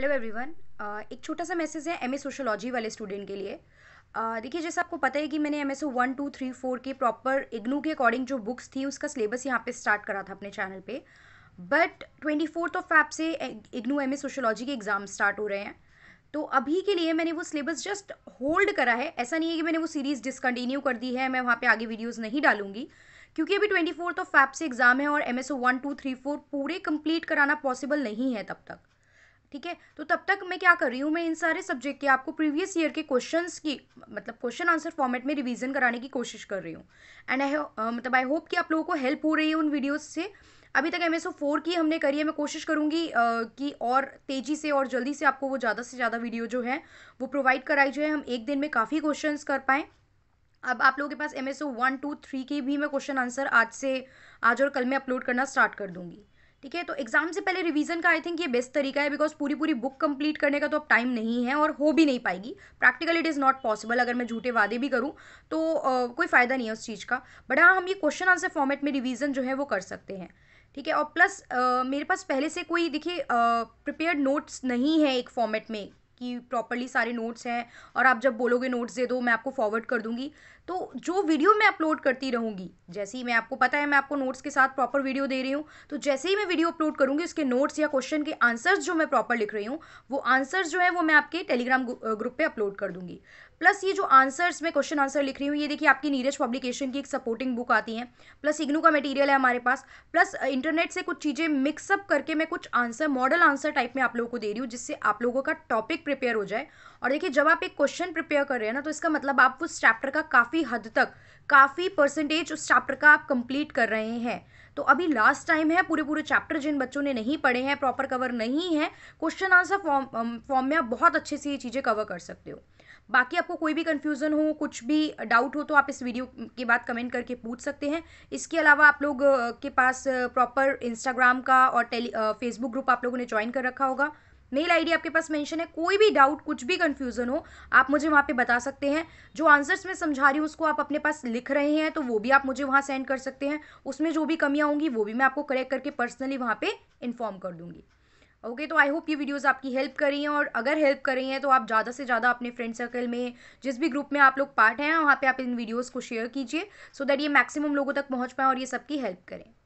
hello everyone uh, एक छोटा सा मैसेज है एम सोशोलॉजी वाले स्टूडेंट के लिए uh, देखिए जैसा आपको पता है कि मैंने M S O one two three four के प्रॉपर इग्नू के अकॉर्डिंग जो बुक्स थी उसका सिलेबस यहाँ पे स्टार्ट करा था अपने चैनल पे but twenty fourth of Feb से इग्नू एम ए सोशोलॉजी के एग्ज़ाम स्टार्ट हो रहे हैं तो अभी के लिए मैंने वो सिलेबस जस्ट होल्ड करा है ऐसा नहीं है कि मैंने वो सीरीज़ डिसकंटिन्यू कर दी है मैं वहाँ पर आगे वीडियोज़ नहीं डालूंगी क्योंकि अभी ट्वेंटी फोर्थ ऑफ फैप से एग्ज़ाम है और M S O one two three four पूरे कंप्लीट कराना पॉसिबल नहीं है तब तक ठीक है तो तब तक मैं क्या कर रही हूँ मैं इन सारे सब्जेक्ट के आपको प्रीवियस ईयर के क्वेश्चन की मतलब क्वेश्चन आंसर फॉर्मेट में रिविजन कराने की कोशिश कर रही हूँ एंड आई मतलब आई होप कि आप लोगों को हेल्प हो रही है उन वीडियोज़ से अभी तक एम एस ओ फोर की हमने करी है मैं कोशिश करूँगी कि और तेज़ी से और जल्दी से आपको वो ज़्यादा से ज़्यादा वीडियो जो है वो प्रोवाइड कराई जो है हम एक दिन में काफ़ी क्वेश्चन कर पाएँ अब आप लोगों के पास M S O one two three की भी मैं क्वेश्चन आंसर आज से आज और कल मैं अपलोड करना स्टार्ट कर दूँगी ठीक है तो एग्जाम से पहले रिवीजन का आई थिंक ये बेस्ट तरीका है बिकॉज पूरी पूरी बुक कंप्लीट करने का तो अब टाइम नहीं है और हो भी नहीं पाएगी practical it is not possible अगर मैं झूठे वादे भी करूँ तो आ, कोई फ़ायदा नहीं है उस चीज़ का बट हाँ हम ये क्वेश्चन आंसर फॉर्मेट में रिवीजन जो है वो कर सकते हैं ठीक है और प्लस आ, मेरे पास पहले से कोई देखिए प्रिपेयर्ड नोट्स नहीं है एक फॉर्मेट में कि प्रॉपरली सारे नोट्स हैं और आप जब बोलोगे नोट्स दे दो मैं आपको फॉरवर्ड कर दूंगी तो जो वीडियो मैं अपलोड करती रहूंगी जैसे ही मैं आपको पता है मैं आपको नोट्स के साथ प्रॉपर वीडियो दे रही हूँ तो जैसे ही मैं वीडियो अपलोड करूंगी उसके नोट्स या क्वेश्चन के आंसर्स जो मैं प्रॉपर लिख रही हूँ वो आंसर्स जो है वो मैं आपके टेलीग्राम ग्रुप पर अपलोड कर दूंगी प्लस ये जो आंसर्स में क्वेश्चन आंसर लिख रही हूँ ये देखिए आपकी नीरज पब्लिकेशन की एक सपोर्टिंग बुक आती है प्लस इग्नू का मटेरियल है हमारे पास प्लस इंटरनेट से कुछ चीज़ें मिक्सअप करके मैं कुछ आंसर मॉडल आंसर टाइप में आप लोगों को दे रही हूँ जिससे आप लोगों का टॉपिक प्रिपेयर हो जाए और देखिए जब आप एक क्वेश्चन प्रिपेयर कर रहे हैं ना तो इसका मतलब आप उस चैप्टर का काफ़ी हद तक काफ़ी परसेंटेज उस चैप्टर का आप कंप्लीट कर रहे हैं तो अभी लास्ट टाइम है पूरे पूरे चैप्टर जिन बच्चों ने नहीं पढ़े हैं प्रॉपर कवर नहीं है क्वेश्चन आंसर फॉर्म फॉर्म में आप बहुत अच्छे से ये चीज़ें कवर कर सकते हो बाकी आपको कोई भी कन्फ्यूज़न हो कुछ भी डाउट हो तो आप इस वीडियो के बाद कमेंट करके पूछ सकते हैं इसके अलावा आप लोग uh, के पास प्रॉपर uh, इंस्टाग्राम का और टेली फेसबुक ग्रुप आप लोगों ने ज्वाइन कर रखा होगा मेल आईडी आपके पास मेंशन है कोई भी डाउट कुछ भी कंफ्यूजन हो आप मुझे वहाँ पे बता सकते हैं जो आंसर्स मैं समझा रही हूँ उसको आप अपने पास लिख रहे हैं तो वो भी आप मुझे वहाँ सेंड कर सकते हैं उसमें जो भी कमियाँ होंगी वो भी मैं आपको करेक्ट करके पर्सनली वहाँ पर इन्फॉर्म कर दूँगी ओके okay, तो आई होप ये वीडियोस आपकी हेल्प कर रही हैं और अगर हेल्प कर रही हैं तो आप ज़्यादा से ज़्यादा अपने फ्रेंड सर्कल में जिस भी ग्रुप में आप लोग पार्ट हैं वहाँ पे आप इन वीडियोस को शेयर कीजिए सो so दैट ये मैक्सिमम लोगों तक पहुँच पाएँ और ये सबकी हेल्प करें